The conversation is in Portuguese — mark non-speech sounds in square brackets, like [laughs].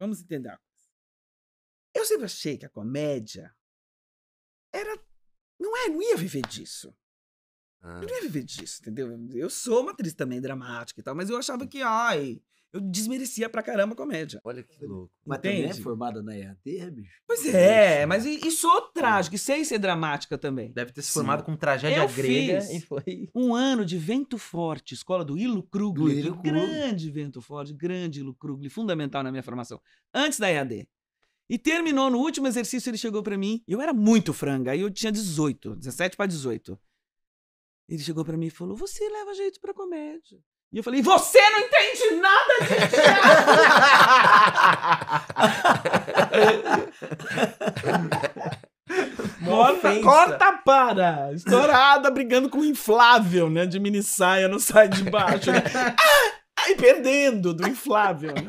Vamos entender Eu sempre achei que a comédia era. Não, é, não ia viver disso. Ah. Eu não ia viver disso, entendeu? Eu sou uma atriz também dramática e tal, mas eu achava que, ai, eu desmerecia pra caramba a comédia. Olha que louco. Entende? Mas também é formada na EAD, bicho? Pois é, mas e, e sou trágica, e sei ser dramática também. Deve ter se formado Sim. com tragédia eu grega. Fiz e foi. Um ano de Vento Forte, escola do Ilo Krugli. Do Ilo Krugli. Grande Vento Forte, grande Ilo Krugli, fundamental na minha formação. Antes da EAD. E terminou no último exercício, ele chegou para mim, eu era muito franga, aí eu tinha 18, 17 para 18. Ele chegou para mim e falou: Você leva jeito para comédia. E eu falei: Você não entende nada de teatro! [laughs] corta, corta para! Estourada, brigando com o inflável, né? De mini saia, não sai de baixo. Né? [laughs] Ah! perdendo do inflável. Né?